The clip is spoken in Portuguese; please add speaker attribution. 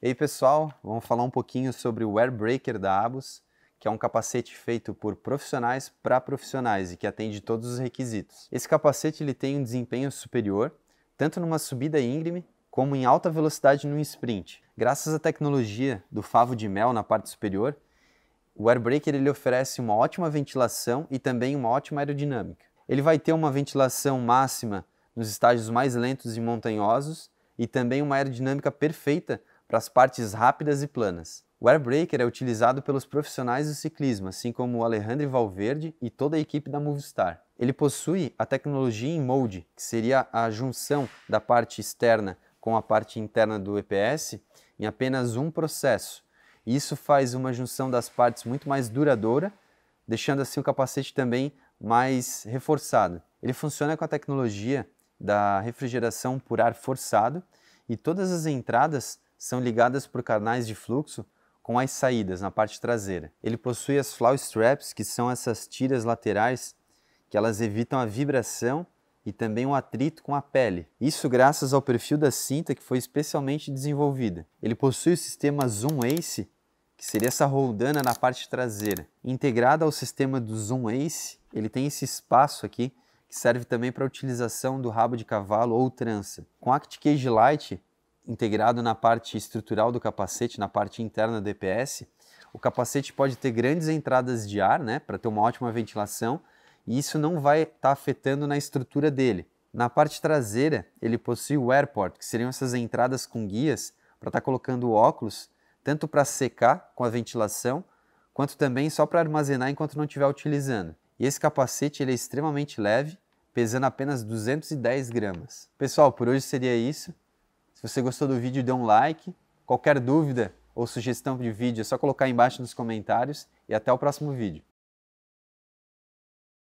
Speaker 1: Ei pessoal, vamos falar um pouquinho sobre o Air Breaker da Abus, que é um capacete feito por profissionais para profissionais e que atende todos os requisitos. Esse capacete ele tem um desempenho superior, tanto numa subida íngreme como em alta velocidade no sprint. Graças à tecnologia do favo de mel na parte superior, o Air Breaker ele oferece uma ótima ventilação e também uma ótima aerodinâmica. Ele vai ter uma ventilação máxima nos estágios mais lentos e montanhosos e também uma aerodinâmica perfeita para as partes rápidas e planas. O air breaker é utilizado pelos profissionais do ciclismo, assim como o Alejandro Valverde e toda a equipe da Movistar. Ele possui a tecnologia em molde, que seria a junção da parte externa com a parte interna do EPS em apenas um processo. Isso faz uma junção das partes muito mais duradoura, deixando assim o capacete também mais reforçado. Ele funciona com a tecnologia da refrigeração por ar forçado e todas as entradas são ligadas por canais de fluxo com as saídas na parte traseira. Ele possui as flow straps, que são essas tiras laterais que elas evitam a vibração e também o atrito com a pele. Isso graças ao perfil da cinta que foi especialmente desenvolvida. Ele possui o sistema Zoom Ace, que seria essa roldana na parte traseira. Integrada ao sistema do Zoom Ace, ele tem esse espaço aqui que serve também para a utilização do rabo de cavalo ou trança. Com Act Cage Light, integrado na parte estrutural do capacete, na parte interna do EPS, o capacete pode ter grandes entradas de ar, né, para ter uma ótima ventilação, e isso não vai estar tá afetando na estrutura dele. Na parte traseira, ele possui o airport, que seriam essas entradas com guias para estar tá colocando óculos, tanto para secar com a ventilação, quanto também só para armazenar enquanto não estiver utilizando. E esse capacete ele é extremamente leve, pesando apenas 210 gramas. Pessoal, por hoje seria isso. Se você gostou do vídeo, dê um like. Qualquer dúvida ou sugestão de vídeo é só colocar aí embaixo nos comentários e até o próximo vídeo.